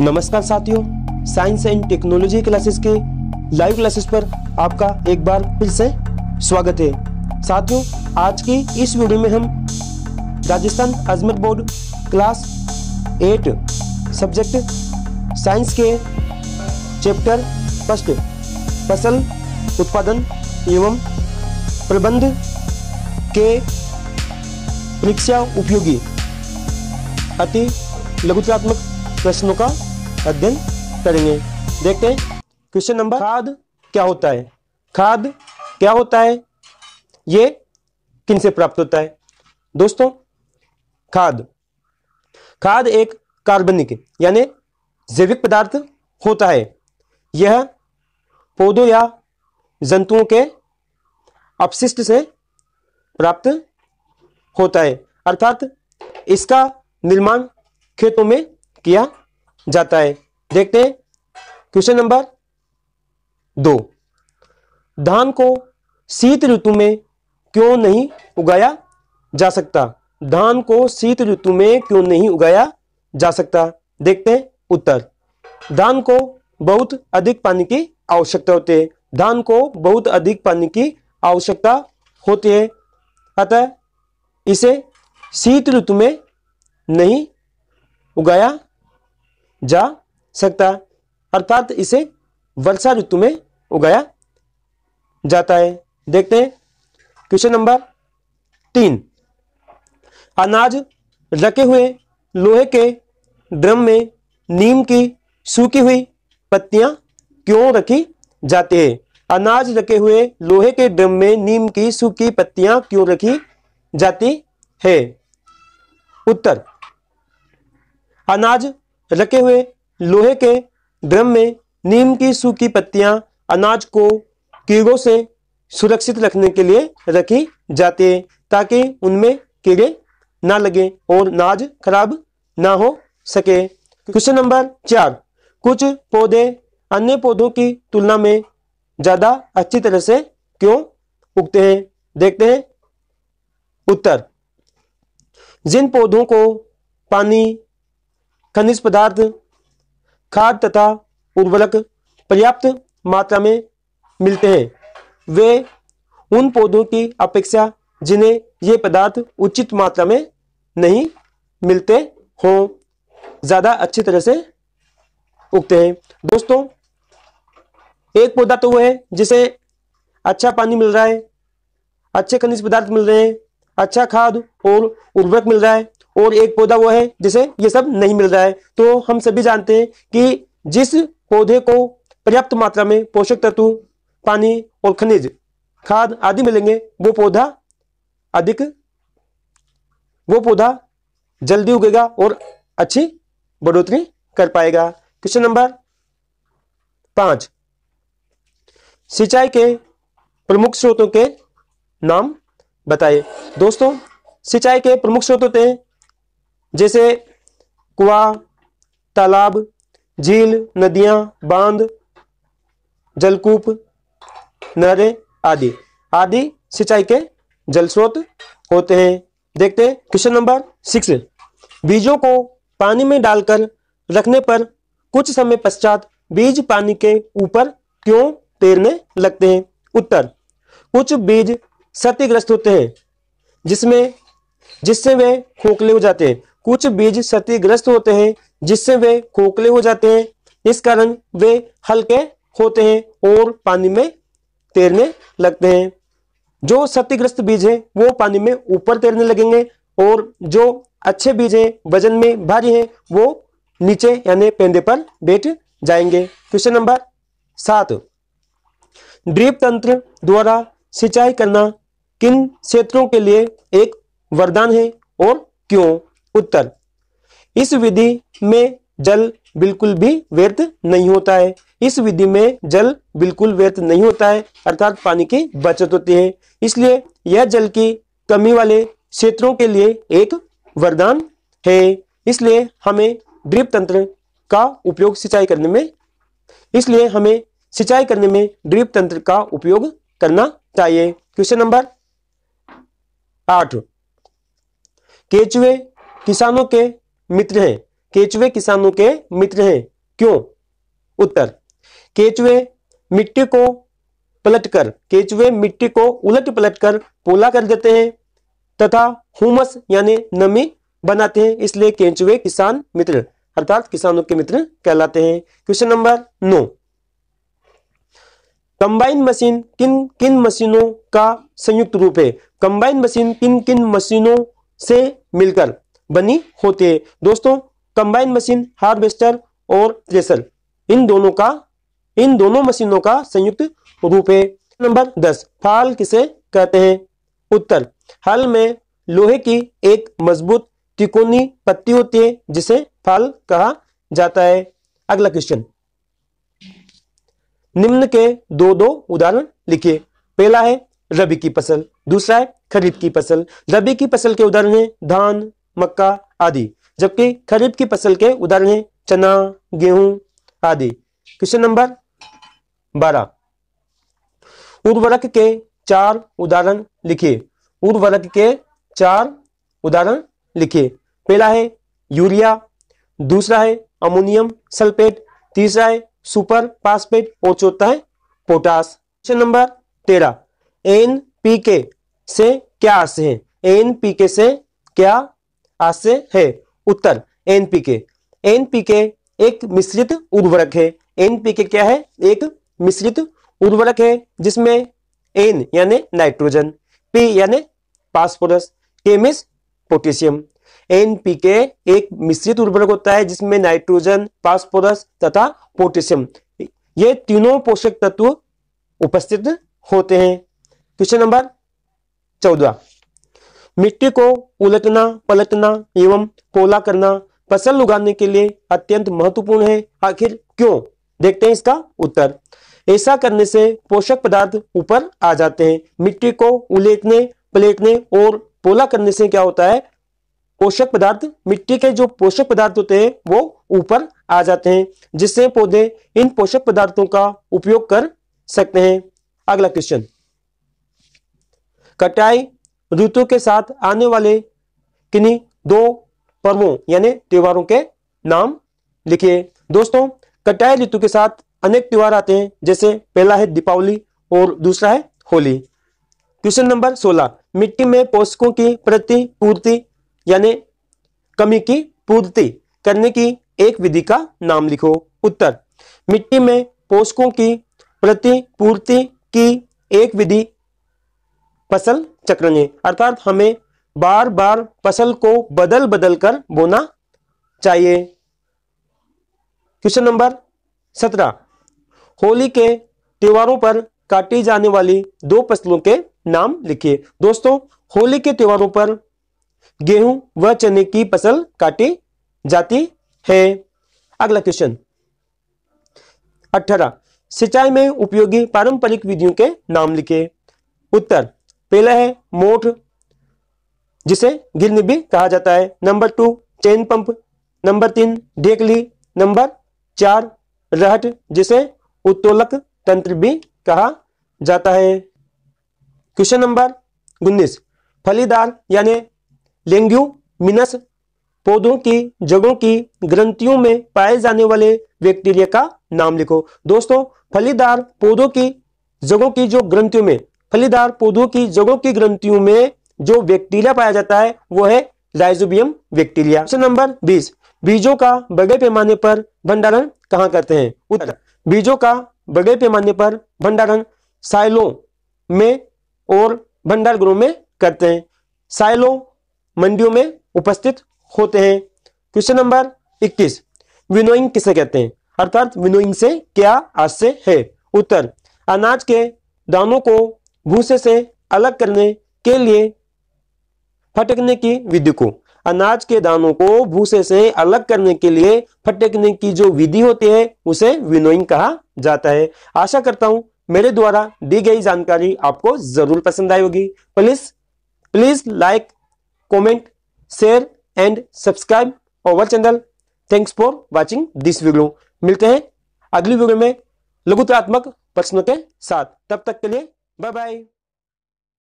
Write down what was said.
नमस्कार साथियों science and technology classes के लाइव क्लासेस पर आपका एक बार फिर से स्वागत है साथियों आज की इस वीडियो में हम Rajasthan Ajmer board class eight subject science के चैप्टर फर्स्ट फसल उत्पादन एवं प्रबंध के परीक्षा उपयोगी अति लघुतात्मक प्रश्नों का अध्ययन करेंगे देखते हैं क्वेश्चन नंबर खाद क्या होता है खाद क्या होता है ये किन से प्राप्त होता है दोस्तों खाद खाद एक कार्बनिक यानी जैविक पदार्थ होता है यह पौधों या जंतुओं के अपशिष्ट से प्राप्त होता है अर्थात इसका निर्माण खेतों में किया जाता है देखते हैं क्वेश्चन नंबर दो धान को शीत ऋतु में क्यों नहीं उगाया जा सकता धान को शीत ऋतु में क्यों नहीं उगाया जा सकता देखते हैं उत्तर धान को बहुत अधिक पानी की आवश्यकता होती है धान को बहुत अधिक पानी की आवश्यकता होती है अतः इसे शीत ऋतु में नहीं उगाया जा सकता है अर्थात इसे वर्षा ऋतु में उगाया जाता है देखते हैं क्वेश्चन नंबर तीन अनाज रखे हुए लोहे के ड्रम में नीम की सूखी हुई पत्तियां क्यों रखी जाती है अनाज रखे हुए लोहे के ड्रम में नीम की सूखी पत्तियां क्यों रखी जाती है उत्तर अनाज रखे हुए लोहे के ड्रम में नीम की सूखी पत्तियां अनाज को कीड़ों से सुरक्षित रखने के लिए रखी जाती है ताकि उनमें कीड़े ना लगे और अनाज खराब ना हो सके क्वेश्चन नंबर चार कुछ पौधे अन्य पौधों की तुलना में ज़्यादा अच्छी तरह से क्यों उगते हैं देखते हैं उत्तर जिन पौधों को पानी खनिज पदार्थ खाद तथा उर्वरक पर्याप्त मात्रा में मिलते हैं वे उन पौधों की अपेक्षा जिन्हें ये पदार्थ उचित मात्रा में नहीं मिलते हो ज़्यादा अच्छी तरह से उगते हैं दोस्तों एक पौधा तो वह है जिसे अच्छा पानी मिल रहा है अच्छे खनिज पदार्थ मिल रहे हैं अच्छा खाद और उर्वरक मिल रहा है और एक पौधा वो है जिसे ये सब नहीं मिल रहा है तो हम सभी जानते हैं कि जिस पौधे को पर्याप्त मात्रा में पोषक तत्व पानी और खनिज खाद आदि मिलेंगे वो पौधा अधिक वो पौधा जल्दी उगेगा और अच्छी बढ़ोतरी कर पाएगा क्वेश्चन नंबर पांच सिंचाई के प्रमुख स्रोतों के नाम बताए दोस्तों सिंचाई के प्रमुख स्रोत होते हैं जैसे कुआ तालाब झील नदियां बांध जलकूप नरे आदि आदि सिंचाई के जल स्रोत होते हैं देखते हैं क्वेश्चन नंबर सिक्स बीजों को पानी में डालकर रखने पर कुछ समय पश्चात बीज पानी के ऊपर क्यों तैरने लगते हैं उत्तर कुछ बीज क्षतिग्रस्त होते हैं जिसमें जिससे वे खोखले हो जाते हैं कुछ बीज क्षतिग्रस्त होते हैं जिससे वे खोखले हो जाते हैं इस कारण वे हल्के होते हैं और पानी में तैरने लगते हैं जो क्षतिग्रस्त बीज है वो पानी में ऊपर तैरने लगेंगे और जो अच्छे बीज हैं वजन में भारी हैं वो नीचे यानी पेंदे पर बैठ जाएंगे क्वेश्चन नंबर सात ड्रीप तंत्र द्वारा सिंचाई करना किन क्षेत्रों के लिए एक वरदान है और क्यों उत्तर इस विधि में जल बिल्कुल भी व्यर्थ नहीं होता है इस विधि में जल बिल्कुल व्यर्थ नहीं होता है अर्थात पानी की बचत होती है इसलिए यह जल की कमी वाले क्षेत्रों के लिए एक वरदान है इसलिए हमें ड्रिप तंत्र का उपयोग सिंचाई करने में इसलिए हमें सिंचाई करने में ड्रिप तंत्र का उपयोग करना चाहिए क्वेश्चन नंबर आठ केचुए किसानों के मित्र हैं केचुए किसानों के मित्र हैं क्यों उत्तर केचुए मिट्टी को पलटकर केचुए मिट्टी को उलट पलट कर पोला कर देते हैं तथा हुमस यानी नमी बनाते हैं इसलिए केचुए किसान मित्र अर्थात किसानों के मित्र कहलाते हैं क्वेश्चन नंबर नौ कंबाइन मशीन किन किन मशीनों का संयुक्त रूप है कंबाइन मशीन किन किन मशीनों से मिलकर बनी होती है दोस्तों कंबाइन मशीन हार्वेस्टर और थ्रेसर इन दोनों का इन दोनों मशीनों का संयुक्त रूप है नंबर दस फाल किसे कहते हैं उत्तर हल में लोहे की एक मजबूत तिकोनी पत्ती होती है जिसे फाल कहा जाता है अगला क्वेश्चन निम्न के दो दो उदाहरण लिखिए पहला है रबी की फसल दूसरा है खरीफ की फसल रबी की फसल के उदाहरण है धान मक्का आदि जबकि खरीफ की फसल के उदाहरण हैं चना गेहूं आदि क्वेश्चन नंबर बारह उर्वरक के चार उदाहरण लिखिए उर्वरक के चार उदाहरण लिखिए पहला है यूरिया दूसरा है अमोनियम सल्फेट तीसरा है सुपर फास्फेट और चौथा है पोटास क्वेश्चन नंबर तेरह एन पी के से क्या आशय है एन पी के से क्या आज से है उत्तर एनपीके एनपीके एक मिश्रित उर्वरक है एनपीके क्या है एक मिश्रित उर्वरक है जिसमें एन यानी नाइट्रोजन पी यानी फास्फोरस के पोटेशियम एनपीके एक मिश्रित उर्वरक होता है जिसमें नाइट्रोजन फास्फोरस तथा पोटेशियम ये तीनों पोषक तत्व उपस्थित होते हैं क्वेश्चन नंबर चौदह मिट्टी को उलटना पलटना एवं पोला करना फसल उगाने के लिए अत्यंत महत्वपूर्ण है आखिर क्यों देखते हैं इसका उत्तर ऐसा करने से पोषक पदार्थ ऊपर आ जाते हैं मिट्टी को उलेटने पलेटने और पोला करने से क्या होता है पोषक पदार्थ मिट्टी के जो पोषक पदार्थ होते हैं वो ऊपर आ जाते हैं जिससे पौधे इन पोषक पदार्थों का उपयोग कर सकते हैं अगला क्वेश्चन कटाई ऋतु के साथ आने वाले किन्हीं दो पर्वों यानी त्योहारों के नाम लिखिए दोस्तों कटाई ऋतु के साथ अनेक त्योहार आते हैं जैसे पहला है दीपावली और दूसरा है होली क्वेश्चन नंबर सोलह मिट्टी में पोषकों की प्रति पूर्ति यानी कमी की पूर्ति करने की एक विधि का नाम लिखो उत्तर मिट्टी में पोषकों की प्रतिपूर्ति की एक विधि फसल चक्रण अर्थात हमें बार बार फसल को बदल बदल कर बोना चाहिए क्वेश्चन नंबर सत्रह होली के त्योहारों पर काटी जाने वाली दो फसलों के नाम लिखिए दोस्तों होली के त्योहारों पर गेहूं व चने की फसल काटी जाती है अगला क्वेश्चन अठारह सिंचाई में उपयोगी पारंपरिक विधियों के नाम लिखिए उत्तर पहला है मोठ जिसे गिरनी भी कहा जाता है number two chain pump number तीन ढेकली नंबर चार रहट जिसे उत्तोलक तंत्र भी कहा जाता है क्वेश्चन नंबर उन्नीस फलीदार यानी लेंग्यू मिनस पौधों की जगहों की ग्रंथियों में पाए जाने वाले बैक्टीरिया का नाम लिखो दोस्तों फलीदार पौधों की जगहों की जो ग्रंथियों में फलीदार पौधों की जड़ों की ग्रंथियों में जो बैक्टीरिया पाया जाता है वो है राइजोबियम बैक्टीरिया ऑप्शन नंबर बीस बीजों का बड़े पैमाने पर भंडारण कहाँ करते हैं उत्तर बीजों का बड़े पैमाने पर भंडारण साइलो में और भंडार गृह में करते हैं साइलो मंडियों में उपस्थित होते हैं क्वेश्चन नंबर 21 विनोइंग किसे कहते हैं अर्थात विनोइंग से क्या आशय है उत्तर अनाज के दानों को भूसे से अलग करने के लिए फटकने की विधि को अनाज के दानों को भूसे से अलग करने के लिए फटकने की जो विधि होती है उसे विनोइंग कहा जाता है आशा करता हूं मेरे द्वारा दी गई जानकारी आपको जरूर पसंद आई होगी please please like comment share and subscribe our channel thanks for watching this video मिलते हैं अगली वीडियो में लघुतात्मक प्रश्नों के साथ तब तक के लिए Bye bye.